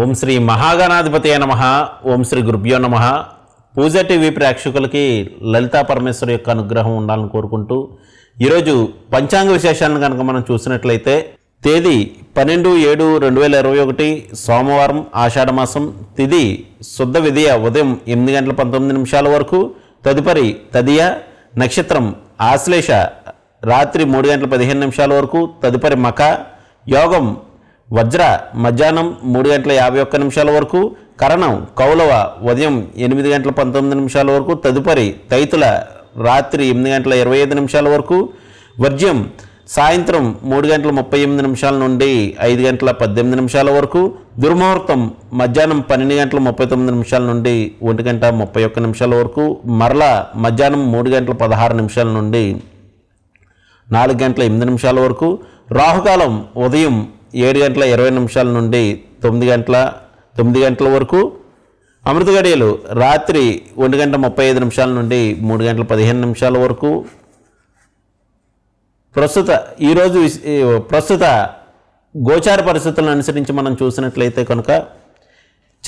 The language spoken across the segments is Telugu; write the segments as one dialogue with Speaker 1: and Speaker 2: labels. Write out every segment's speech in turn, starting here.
Speaker 1: ఓం శ్రీ మహాగణాధిపతి నమ ఓం శ్రీ గురుభ్యో నమ పూజ టీవీ ప్రేక్షకులకి లలితా పరమేశ్వర్ యొక్క అనుగ్రహం ఉండాలని కోరుకుంటూ ఈరోజు పంచాంగ విశేషాలను కనుక మనం చూసినట్లయితే తేదీ పన్నెండు ఏడు రెండు వేల ఇరవై ఒకటి సోమవారం ఆషాఢమాసం తిది శుద్ధ విధియ ఉదయం ఎనిమిది గంటల పంతొమ్మిది నిమిషాల వరకు తదుపరి తదియ నక్షత్రం ఆశ్లేష రాత్రి మూడు గంటల పదిహేను నిమిషాల వరకు తదుపరి మక యోగం వజ్ర మధ్యాహ్నం మూడు గంటల యాభై ఒక్క నిమిషాల వరకు కరణం కౌలవ ఉదయం ఎనిమిది గంటల పంతొమ్మిది నిమిషాల వరకు తదుపరి తైతుల రాత్రి ఎనిమిది గంటల ఇరవై ఐదు నిమిషాల వరకు వర్జ్యం సాయంత్రం మూడు గంటల ముప్పై ఎనిమిది నిమిషాల నుండి ఐదు గంటల పద్దెనిమిది నిమిషాల వరకు దుర్ముహూర్తం మధ్యాహ్నం పన్నెండు గంటల ముప్పై తొమ్మిది నిమిషాల నుండి ఒంటి గంట ముప్పై ఒక్క నిమిషాల వరకు మరల మధ్యాహ్నం మూడు గంటల పదహారు నిమిషాల నుండి నాలుగు గంటల ఎనిమిది నిమిషాల వరకు రాహుకాలం ఉదయం ఏడు గంటల ఇరవై నిమిషాల నుండి తొమ్మిది గంటల తొమ్మిది గంటల వరకు అమృత గడియలు రాత్రి ఒంటి గంట ముప్పై ఐదు నిమిషాల నుండి మూడు గంటల పదిహేను నిమిషాల వరకు ప్రస్తుత ఈరోజు ప్రస్తుత గోచార పరిస్థితులను అనుసరించి మనం చూసినట్లయితే కనుక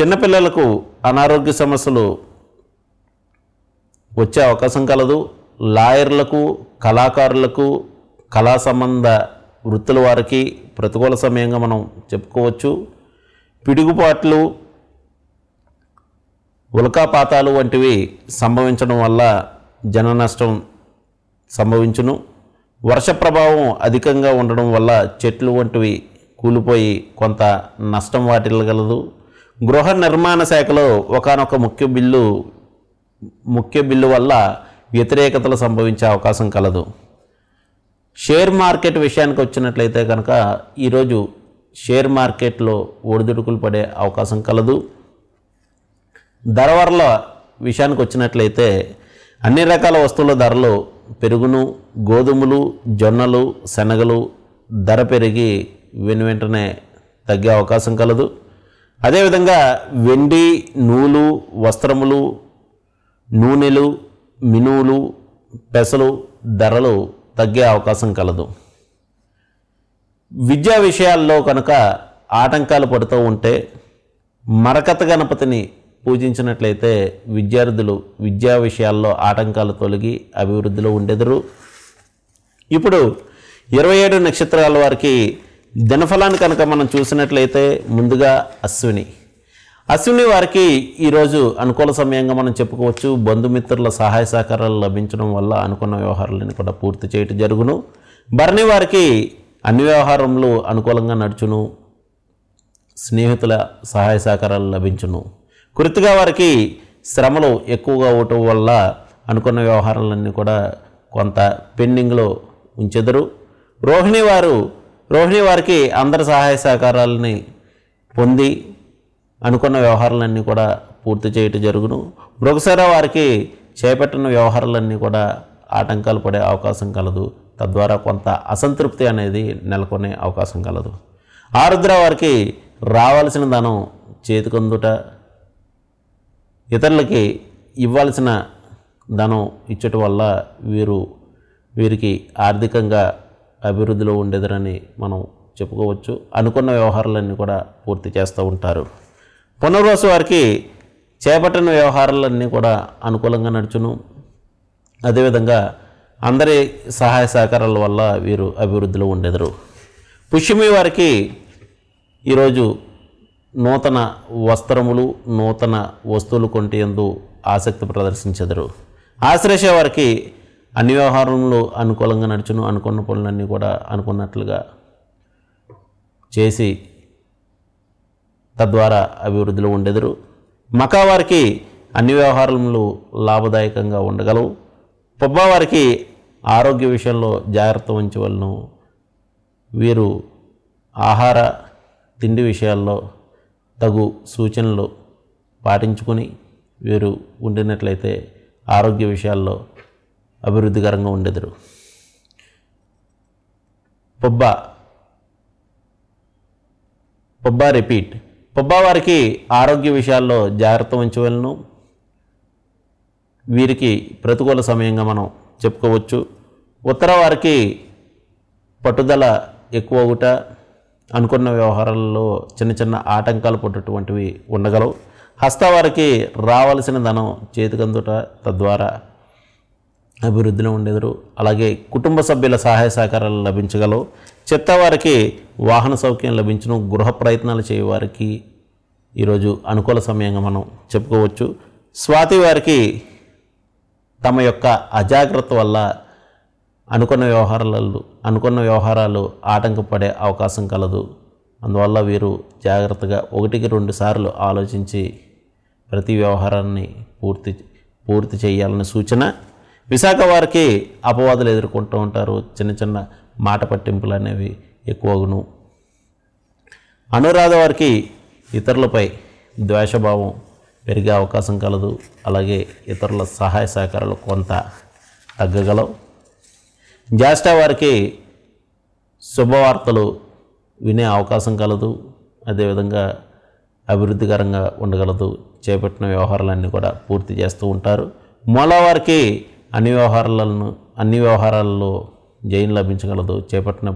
Speaker 1: చిన్నపిల్లలకు అనారోగ్య సమస్యలు వచ్చే అవకాశం కలదు లాయర్లకు కళాకారులకు కళా సంబంధ వృత్తుల వారికి ప్రతికూల సమయంగా మనం చెప్పుకోవచ్చు పిడుగుపాట్లు ఉల్కాపాతాలు వంటివి సంభవించడం వల్ల జన నష్టం సంభవించును వర్ష ప్రభావం అధికంగా ఉండడం వల్ల చెట్లు వంటివి కూలిపోయి కొంత నష్టం వాటిల్లగలదు గృహ నిర్మాణ శాఖలో ఒకనొక ముఖ్య బిల్లు ముఖ్య బిల్లు వల్ల వ్యతిరేకతలు సంభవించే అవకాశం కలదు షేర్ మార్కెట్ విషయానికి వచ్చినట్లయితే కనుక ఈరోజు షేర్ మార్కెట్లో ఒడిదుడుకులు పడే అవకాశం కలదు ధరవరల విషయానికి వచ్చినట్లయితే అన్ని రకాల వస్తువుల ధరలు పెరుగును గోధుమలు జొన్నలు శనగలు ధర పెరిగి వెను వెంటనే తగ్గే అవకాశం కలదు అదేవిధంగా వెండి నూలు వస్త్రములు నూనెలు మినువులు పెసలు ధరలు తగ్గే అవకాశం కలదు విద్యా విషయాల్లో కనుక ఆటంకాలు పడుతూ ఉంటే మరకత గణపతిని పూజించినట్లయితే విద్యార్థులు విద్యా విషయాల్లో ఆటంకాలు తొలగి అభివృద్ధిలో ఉండెదరు ఇప్పుడు ఇరవై ఏడు నక్షత్రాల వారికి దినఫలాన్ని కనుక మనం చూసినట్లయితే ముందుగా అశ్విని అశ్విని వారికి ఈరోజు అనుకూల సమయంగా మనం చెప్పుకోవచ్చు బంధుమిత్రుల సహాయ సహకారాలు లభించడం వల్ల అనుకున్న వ్యవహారాలను కూడా పూర్తి చేయటం జరుగును భరణి వారికి అన్ని వ్యవహారంలో అనుకూలంగా నడుచును స్నేహితుల సహాయ సహకారాలు లభించును కృతిగా వారికి శ్రమలు ఎక్కువగా అవటం వల్ల అనుకున్న వ్యవహారాలన్నీ కూడా కొంత పెండింగ్లో ఉంచెదరు రోహిణి వారు రోహిణి వారికి అందరి సహాయ సహకారాలని పొంది అనుకున్న వ్యవహారాలన్నీ కూడా పూర్తి చేయటం జరుగును మరొకసారి వారికి చేపట్టిన వ్యవహారాలన్నీ కూడా ఆటంకాలు పడే అవకాశం కలదు తద్వారా కొంత అసంతృప్తి అనేది నెలకొనే అవకాశం కలదు ఆరుద్ర వారికి రావాల్సిన ధనం చేతికొందుట ఇతరులకి ఇవ్వాల్సిన ధనం ఇచ్చట వల్ల వీరు వీరికి ఆర్థికంగా అభివృద్ధిలో ఉండేదరని మనం చెప్పుకోవచ్చు అనుకున్న వ్యవహారాలన్నీ కూడా పూర్తి చేస్తూ ఉంటారు పునర్వాసు వారికి చేపట్టిన వ్యవహారాలన్నీ కూడా అనుకూలంగా నడుచును అదేవిధంగా అందరి సహాయ సహకారాల వల్ల వీరు అభివృద్ధిలో ఉండేదరు పుష్యమి వారికి ఈరోజు నూతన వస్త్రములు నూతన వస్తువులు కొంటే ఆసక్తి ప్రదర్శించెదరు ఆశ్రేష వారికి అన్ని వ్యవహారములు అనుకూలంగా నడుచును అనుకున్న పనులన్నీ కూడా అనుకున్నట్లుగా చేసి తద్వారా అభివృద్ధిలో ఉండెదరు మకావారికి అన్ని వ్యవహారములు లాభదాయకంగా ఉండగలవు పొబ్బావారికి వారికి ఆరోగ్య విషయంలో జాగ్రత్త ఉంచవలను వీరు ఆహార తిండి విషయాల్లో తగు సూచనలు పాటించుకొని వీరు ఉండినట్లయితే ఆరోగ్య విషయాల్లో అభివృద్ధికరంగా ఉండెదరు పొబ్బా పొబ్బా రిపీట్ పొబ్బావారికి ఆరోగ్య విషయాల్లో జాగ్రత్త ఉంచవలను వీరికి ప్రతికూల సమయంగా మనం చెప్పుకోవచ్చు ఉత్తర వారికి పట్టుదల ఎక్కువ ఒకట అనుకున్న వ్యవహారాల్లో చిన్న చిన్న ఆటంకాలు పట్టుటువంటివి ఉండగలవు హస్తవారికి రావాల్సిన ధనం చేతికందుట తద్వారా అభివృద్ధిలో ఉండేదరు అలాగే కుటుంబ సభ్యుల సహాయ సహకారాలు లభించగలవు చెత్తవారికి వాహన సౌఖ్యం లభించడం గృహ ప్రయత్నాలు చేయవారికి ఈరోజు అనుకూల సమయంగా మనం చెప్పుకోవచ్చు స్వాతి వారికి తమ యొక్క అజాగ్రత్త వల్ల అనుకున్న వ్యవహారాలు అనుకున్న వ్యవహారాలు ఆటంకపడే అవకాశం కలదు అందువల్ల వీరు జాగ్రత్తగా ఒకటికి రెండు సార్లు ఆలోచించి ప్రతి వ్యవహారాన్ని పూర్తి పూర్తి చేయాలనే సూచన విశాఖ వారికి అపవాదులు ఎదుర్కొంటూ ఉంటారు చిన్న చిన్న మాట పట్టింపులు అనేవి ఎక్కువగును అనురాధ వారికి ఇతరులపై ద్వేషభావం పెరిగే అవకాశం కలదు అలాగే ఇతరుల సహాయ సహకారాలు కొంత తగ్గగలవు జ్యేష్ట వారికి శుభవార్తలు వినే అవకాశం కలదు అదేవిధంగా అభివృద్ధికరంగా ఉండగలదు చేపట్టిన వ్యవహారాలన్నీ కూడా పూర్తి చేస్తూ ఉంటారు మూలవారికి అన్ని వ్యవహారాలను అన్ని వ్యవహారాల్లో జైన్ లభించగలదు చేపట్టిన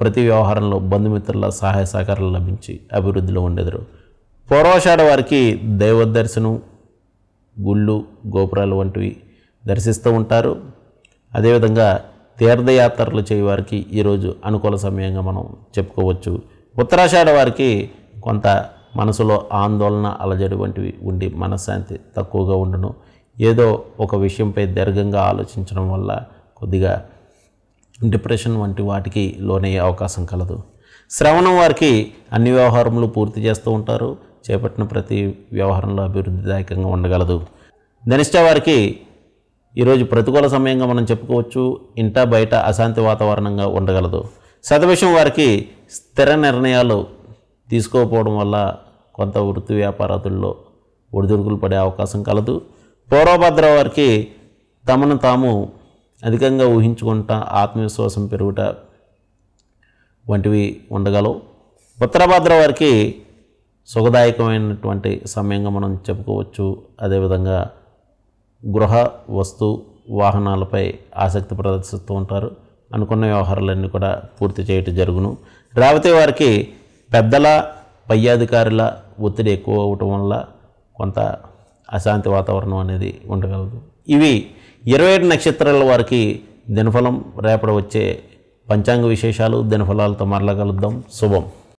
Speaker 1: ప్రతి వ్యవహారంలో బంధుమిత్రుల సహాయ సహకారాలు లభించి అభివృద్ధిలో ఉండేదారు పూర్వషాఢ వారికి దైవ దర్శనం గుళ్ళు గోపురాలు వంటివి దర్శిస్తూ ఉంటారు అదేవిధంగా తీర్థయాత్రలు చేయవారికి ఈరోజు అనుకూల సమయంగా మనం చెప్పుకోవచ్చు ఉత్తరాషాఢ వారికి కొంత మనసులో ఆందోళన అలజడి వంటివి ఉండి మనశ్శాంతి తక్కువగా ఉండను ఏదో ఒక విషయంపై దీర్ఘంగా ఆలోచించడం వల్ల కొద్దిగా డిప్రెషన్ వంటి వాటికి లోనయ్యే అవకాశం కలదు శ్రవణం వారికి అన్ని వ్యవహారములు పూర్తి చేస్తూ ఉంటారు చేపట్టిన ప్రతి వ్యవహారంలో అభివృద్ధిదాయకంగా ఉండగలదు ధనిష్ట వారికి ఈరోజు ప్రతికూల సమయంగా మనం చెప్పుకోవచ్చు ఇంట బయట అశాంతి వాతావరణంగా ఉండగలదు సదవిషయం వారికి స్థిర నిర్ణయాలు తీసుకోకపోవడం వల్ల కొంత వృత్తి వ్యాపారతుల్లో ఒడిదుడుకులు పడే అవకాశం కలదు పూర్వభద్ర వారికి తమను తాము అధికంగా ఊహించుకుంట ఆత్మవిశ్వాసం పెరుగుట వంటివి ఉండగలవు ఉత్తరభద్ర వారికి సుఖదాయకమైనటువంటి సమయంగా మనం చెప్పుకోవచ్చు అదేవిధంగా గృహ వస్తు వాహనాలపై ఆసక్తి ప్రదర్శిస్తూ ఉంటారు అనుకున్న వ్యవహారాలన్నీ కూడా పూర్తి చేయటం జరుగును రేవతి వారికి పెద్దల పై అధికారుల ఒత్తిడి ఎక్కువ అవటం వల్ల కొంత అశాంతి వాతావరణం అనేది ఉండగలదు ఇవి ఇరవై ఏడు నక్షత్రాల వారికి దినఫలం రేపటి వచ్చే పంచాంగ విశేషాలు దినఫలాలతో మరలా కలుద్దాం శుభం